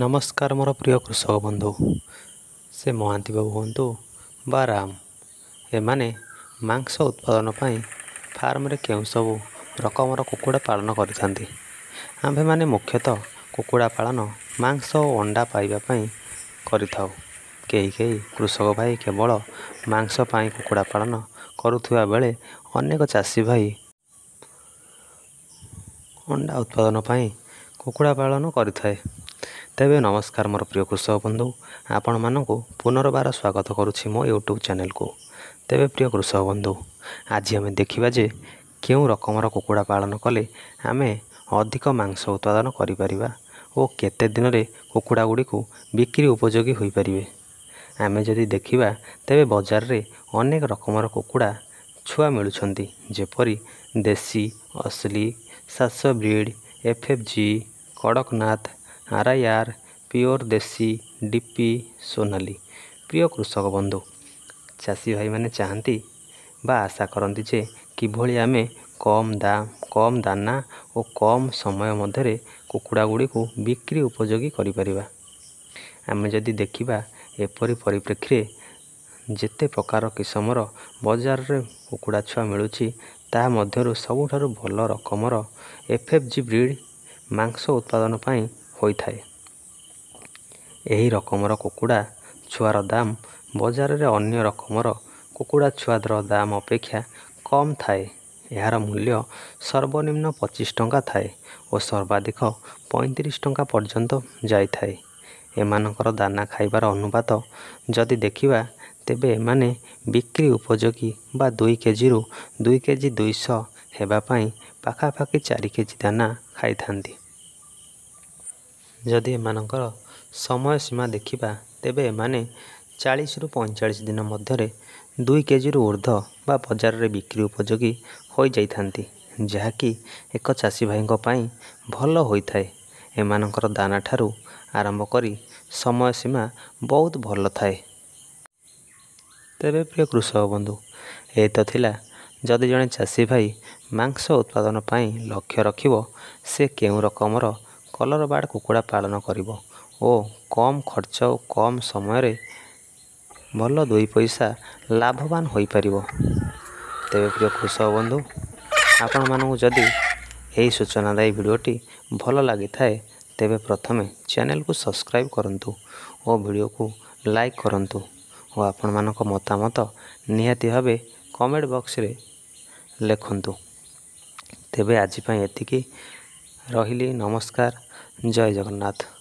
ନମସ୍କାର ମୋର ପ୍ରିୟ କୃଷକ ବନ୍ଧୁ ସେ ମହାନ୍ତି ବାବୁ ହୁଅନ୍ତୁ ବା ରାମ ଏମାନେ ମାଂସ ଉତ୍ପାଦନ ପାଇଁ ଫାର୍ମରେ କେଉଁ ସବୁ ରକମର କୁକୁଡ଼ା ପାଳନ କରିଥାନ୍ତି ଆମ୍ଭେମାନେ ମୁଖ୍ୟତଃ କୁକୁଡ଼ା ପାଳନ ମାଂସ ଓ ଅଣ୍ଡା ପାଇବା ପାଇଁ କରିଥାଉ କେହି କେହି କୃଷକ ଭାଇ କେବଳ ମାଂସ ପାଇଁ କୁକୁଡ଼ା ପାଳନ କରୁଥିବା ବେଳେ ଅନେକ ଚାଷୀ ଭାଇ ଅଣ୍ଡା ଉତ୍ପାଦନ ପାଇଁ କୁକୁଡ଼ା ପାଳନ କରିଥାଏ ତେବେ ନମସ୍କାର ମୋର ପ୍ରିୟ କୃଷକ ବନ୍ଧୁ ଆପଣମାନଙ୍କୁ ପୁନର୍ବାର ସ୍ୱାଗତ କରୁଛି ମୋ ୟୁଟ୍ୟୁବ୍ ଚ୍ୟାନେଲକୁ ତେବେ ପ୍ରିୟ କୃଷକ ବନ୍ଧୁ ଆଜି ଆମେ ଦେଖିବା ଯେ କେଉଁ ରକମର କୁକୁଡ଼ା ପାଳନ କଲେ ଆମେ ଅଧିକ ମାଂସ ଉତ୍ପାଦନ କରିପାରିବା ଓ କେତେ ଦିନରେ କୁକୁଡ଼ା ଗୁଡ଼ିକୁ ବିକ୍ରି ଉପଯୋଗୀ ହୋଇପାରିବେ ଆମେ ଯଦି ଦେଖିବା ତେବେ ବଜାରରେ ଅନେକ ରକମର କୁକୁଡ଼ା ଛୁଆ ମିଳୁଛନ୍ତି ଯେପରି ଦେଶୀ ଅଶ୍ଲି ସାତଶହ breed F F G Kadaknath R RIR pure ଦେଶୀ ଡିପି ସୋନାଲି ପ୍ରିୟ କୃଷକ ବନ୍ଧୁ ଚାଷୀ ଭାଇମାନେ ଚାହାନ୍ତି ବା ଆଶା କରନ୍ତି ଯେ କିଭଳି ଆମେ କମ୍ ଦାମ କମ୍ ଦାନା ଓ କମ୍ ସମୟ ମଧ୍ୟରେ କୁକୁଡ଼ା ଗୁଡ଼ିକୁ ବିକ୍ରି ଉପଯୋଗୀ କରିପାରିବା ଆମେ ଯଦି ଦେଖିବା ଏପରି ପରିପ୍ରେକ୍ଷୀରେ ଯେତେ ପ୍ରକାର କିସମର ବଜାରରେ କୁକୁଡ଼ା ଛୁଆ ମିଳୁଛି ତାହା ମଧ୍ୟରୁ ସବୁଠାରୁ ଭଲ ରକମର ଏଫ୍ ଏଫ୍ ଜି ବ୍ରିଡ଼୍ ମାଂସ ଉତ୍ପାଦନ ପାଇଁ ହୋଇଥାଏ ଏହି ରକମର କୁକୁଡ଼ା ଛୁଆର ଦାମ ବଜାରରେ ଅନ୍ୟ ରକମର କୁକୁଡ଼ା ଛୁଆର ଦାମ ଅପେକ୍ଷା କମ୍ ଥାଏ ଏହାର ମୂଲ୍ୟ ସର୍ବନିମ୍ନ ପଚିଶ ଟଙ୍କା ଥାଏ ଓ ସର୍ବାଧିକ ପଇଁତିରିଶ ଟଙ୍କା ପର୍ଯ୍ୟନ୍ତ ଯାଇଥାଏ ଏମାନଙ୍କର ଦାନା ଖାଇବାର ଅନୁପାତ ଯଦି ଦେଖିବା ତେବେ ଏମାନେ ବିକ୍ରି ଉପଯୋଗୀ ବା ଦୁଇ କେଜିରୁ ଦୁଇ କେଜି ଦୁଇଶହ ହେବା ପାଇଁ ପାଖାପାଖି ଚାରି କେଜି ଦାନା ଖାଇଥାନ୍ତି ଯଦି ଏମାନଙ୍କର ସମୟ ସୀମା ଦେଖିବା ତେବେ ଏମାନେ ଚାଳିଶରୁ ପଇଁଚାଳିଶ ଦିନ ମଧ୍ୟରେ ଦୁଇ କେଜିରୁ ଉର୍ଦ୍ଧ ବା ବଜାରରେ ବିକ୍ରି ଉପଯୋଗୀ ହୋଇଯାଇଥାନ୍ତି ଯାହାକି ଏକ ଚାଷୀ ଭାଇଙ୍କ ପାଇଁ ଭଲ ହୋଇଥାଏ ଏମାନଙ୍କର ଦାନା ଠାରୁ ଆରମ୍ଭ କରି ସମୟ ସୀମା ବହୁତ ଭଲ ଥାଏ ତେବେ ପ୍ରିୟ କୃଷକ ବନ୍ଧୁ ଏ ତ ଥିଲା ଯଦି ଜଣେ ଚାଷୀ ଭାଇ ମାଂସ ଉତ୍ପାଦନ ପାଇଁ ଲକ୍ଷ୍ୟ ରଖିବ ସେ କେଉଁ ରକମର କଲର୍ ବାର୍ଡ଼ କୁକୁଡ଼ା ପାଳନ କରିବ ଓ କମ୍ ଖର୍ଚ୍ଚ ଓ କମ୍ ସମୟରେ ଭଲ ଦୁଇ ପଇସା ଲାଭବାନ ହୋଇପାରିବ ତେବେ ପ୍ରିୟ କୃଷକ ବନ୍ଧୁ ଆପଣମାନଙ୍କୁ ଯଦି ଏହି ସୂଚନାଦାୟୀ ଭିଡ଼ିଓଟି ଭଲ ଲାଗିଥାଏ ତେବେ ପ୍ରଥମେ ଚ୍ୟାନେଲକୁ ସବସ୍କ୍ରାଇବ୍ କରନ୍ତୁ ଓ ଭିଡ଼ିଓକୁ ଲାଇକ୍ କରନ୍ତୁ ଓ ଆପଣମାନଙ୍କ ମତାମତ ନିହାତି ଭାବେ କମେଣ୍ଟ ବକ୍ସରେ ଲେଖନ୍ତୁ ତେବେ ଆଜି ପାଇଁ ଏତିକି रहिलि नमस्कार जय जगन्नाथ